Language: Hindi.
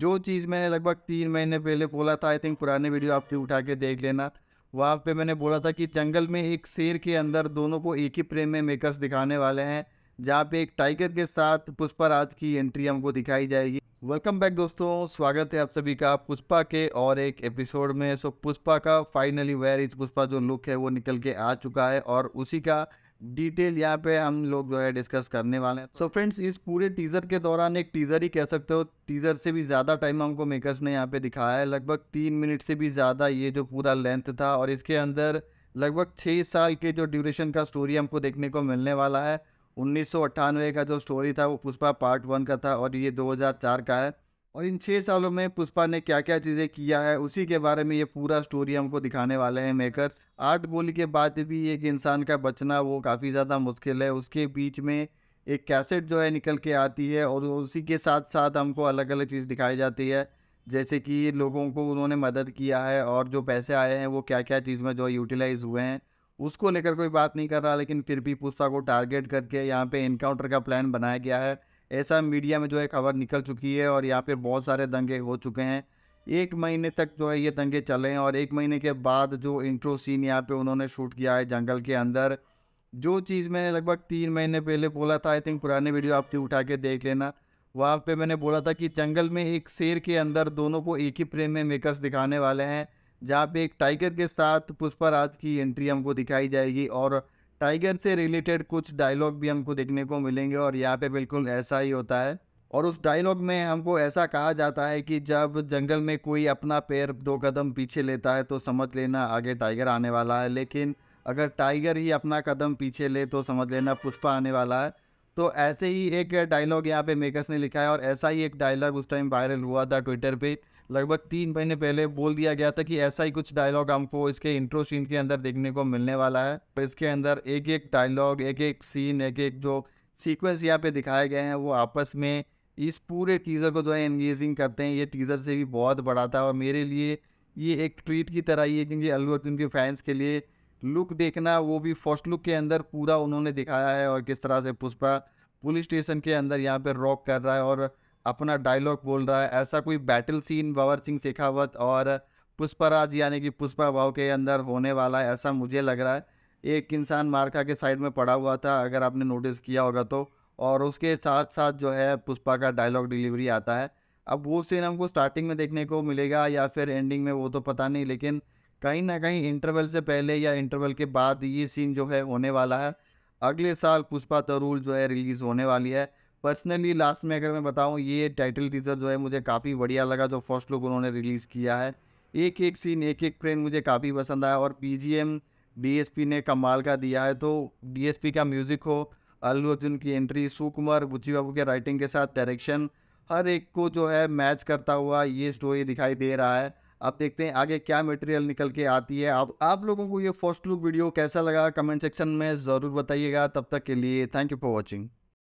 जो चीज़ मैंने लगभग तीन महीने पहले बोला था आई थिंक पुराने वीडियो आपसे उठा के देख लेना वहाँ पे मैंने बोला था कि जंगल में एक शेर के अंदर दोनों को एक ही फ्रेम में मेकर्स दिखाने वाले हैं जहाँ पे एक टाइगर के साथ पुष्पा राज की एंट्री हमको दिखाई जाएगी वेलकम बैक दोस्तों स्वागत है आप सभी का पुष्पा के और एक एपिसोड में सो पुष्पा का फाइनली वेयर इज पुष्पा जो लुक है वो निकल के आ चुका है और उसी का डिटेल यहाँ पे हम लोग जो है डिस्कस करने वाले हैं सो फ्रेंड्स इस पूरे टीज़र के दौरान एक टीज़र ही कह सकते हो टीज़र से भी ज़्यादा टाइम हमको मेकर्स ने यहाँ पे दिखाया है लगभग तीन मिनट से भी ज़्यादा ये जो पूरा लेंथ था और इसके अंदर लगभग छः साल के जो ड्यूरेशन का स्टोरी हमको देखने को मिलने वाला है उन्नीस का जो स्टोरी था वो पुष्पा पार्ट वन का था और ये दो का है और इन छः सालों में पुष्पा ने क्या क्या चीज़ें किया है उसी के बारे में ये पूरा स्टोरी हमको दिखाने वाले हैं मेकर आर्ट बोली के बाद भी एक इंसान का बचना वो काफ़ी ज़्यादा मुश्किल है उसके बीच में एक कैसेट जो है निकल के आती है और उसी के साथ साथ हमको अलग अलग चीज़ दिखाई जाती है जैसे कि लोगों को उन्होंने मदद किया है और जो पैसे आए हैं वो क्या क्या चीज़ में जो यूटिलाइज़ हुए हैं उसको लेकर कोई बात नहीं कर रहा लेकिन फिर भी पुष्पा को टारगेट करके यहाँ पे इनकाउंटर का प्लान बनाया गया है ऐसा मीडिया में जो है खबर निकल चुकी है और यहाँ पे बहुत सारे दंगे हो चुके हैं एक महीने तक जो है ये दंगे चले हैं और एक महीने के बाद जो इंट्रो सीन यहाँ पे उन्होंने शूट किया है जंगल के अंदर जो चीज़ मैंने लगभग तीन महीने पहले बोला था आई थिंक पुराने वीडियो आप उठा के देख लेना वहाँ पे मैंने बोला था कि जंगल में एक शेर के अंदर दोनों को एक ही फ्रेम में मेकर्स दिखाने वाले हैं जहाँ पे एक टाइगर के साथ पुष्पाराज की एंट्री हमको दिखाई जाएगी और टाइगर से रिलेटेड कुछ डायलॉग भी हमको देखने को मिलेंगे और यहाँ पे बिल्कुल ऐसा ही होता है और उस डायलॉग में हमको ऐसा कहा जाता है कि जब जंगल में कोई अपना पैर दो कदम पीछे लेता है तो समझ लेना आगे टाइगर आने वाला है लेकिन अगर टाइगर ही अपना कदम पीछे ले तो समझ लेना पुष्पा आने वाला है तो ऐसे ही एक डायलॉग यहाँ पे मेकर्स ने लिखा है और ऐसा ही एक डायलॉग उस टाइम वायरल हुआ था ट्विटर पे लगभग तीन महीने पहले बोल दिया गया था कि ऐसा ही कुछ डायलॉग हमको इसके इंट्रो सीन के अंदर देखने को मिलने वाला है तो इसके अंदर एक एक डायलॉग एक एक सीन एक एक जो सीक्वेंस यहाँ पे दिखाए गए हैं वो आपस में इस पूरे टीज़र को जो है एंगेजिंग करते हैं ये टीज़र से भी बहुत बड़ा था और मेरे लिए ये एक ट्रीट की तरह ही है क्योंकि अल्लू अर्जुन के फैंस के लिए लुक देखना वो भी फर्स्ट लुक के अंदर पूरा उन्होंने दिखाया है और किस तरह से पुष्पा पुलिस स्टेशन के अंदर यहाँ पर रॉक कर रहा है और अपना डायलॉग बोल रहा है ऐसा कोई बैटल सीन बाबर सिंह शेखावत और पुष्पाराज यानी कि पुष्पा भाव के अंदर होने वाला है ऐसा मुझे लग रहा है एक इंसान मार्का के साइड में पड़ा हुआ था अगर आपने नोटिस किया होगा तो और उसके साथ साथ जो है पुष्पा का डायलॉग डिलीवरी आता है अब वो सीन हमको स्टार्टिंग में देखने को मिलेगा या फिर एंडिंग में वो तो पता नहीं लेकिन कहीं ना कहीं इंटरवल से पहले या इंटरवल के बाद ये सीन जो है होने वाला है अगले साल पुष्पा तरूल जो है रिलीज़ होने वाली है पर्सनली लास्ट में अगर मैं बताऊँ ये टाइटल टीज़र जो है मुझे काफ़ी बढ़िया लगा जो फर्स्ट लुक उन्होंने रिलीज़ किया है एक एक सीन एक एक फ्रेम मुझे काफ़ी पसंद आया और पी डीएसपी ने कमाल का दिया है तो डीएसपी का म्यूज़िक हो अल्लू अर्जुन की एंट्री सुकुमार बुच्ची बाबू के राइटिंग के साथ डायरेक्शन हर एक को जो है मैच करता हुआ ये स्टोरी दिखाई दे रहा है आप देखते हैं आगे क्या मटेरियल निकल के आती है आप आप लोगों को ये फर्स्ट लुक वीडियो कैसा लगा कमेंट सेक्शन में ज़रूर बताइएगा तब तक के लिए थैंक यू फॉर वॉचिंग